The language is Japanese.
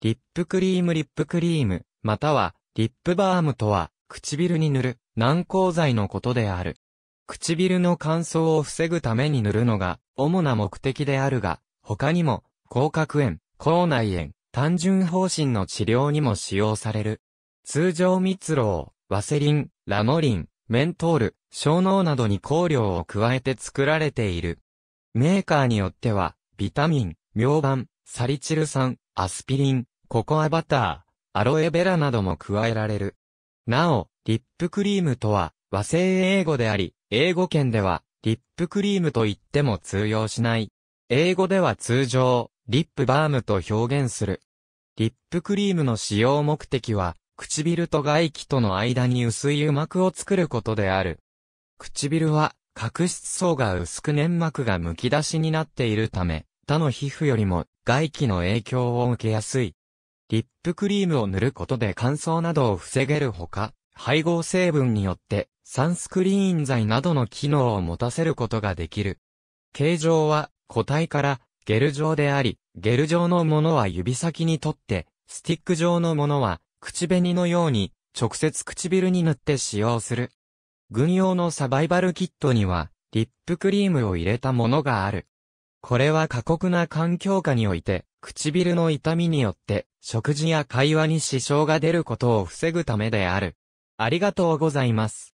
リップクリームリップクリーム、または、リップバームとは、唇に塗る、軟膏剤のことである。唇の乾燥を防ぐために塗るのが、主な目的であるが、他にも、口角炎、口内炎、単純方針の治療にも使用される。通常蜜蝋、ワセリン、ラノリン、メントール、小脳などに香料を加えて作られている。メーカーによっては、ビタミン、ミョウバン、サリチル酸、アスピリン、ココアバター、アロエベラなども加えられる。なお、リップクリームとは和製英語であり、英語圏ではリップクリームと言っても通用しない。英語では通常、リップバームと表現する。リップクリームの使用目的は、唇と外気との間に薄い油膜を作ることである。唇は、角質層が薄く粘膜が剥き出しになっているため、他の皮膚よりも外気の影響を受けやすい。リップクリームを塗ることで乾燥などを防げるほか、配合成分によってサンスクリーン剤などの機能を持たせることができる。形状は固体からゲル状であり、ゲル状のものは指先にとって、スティック状のものは口紅のように直接唇に塗って使用する。軍用のサバイバルキットにはリップクリームを入れたものがある。これは過酷な環境下において、唇の痛みによって、食事や会話に支障が出ることを防ぐためである。ありがとうございます。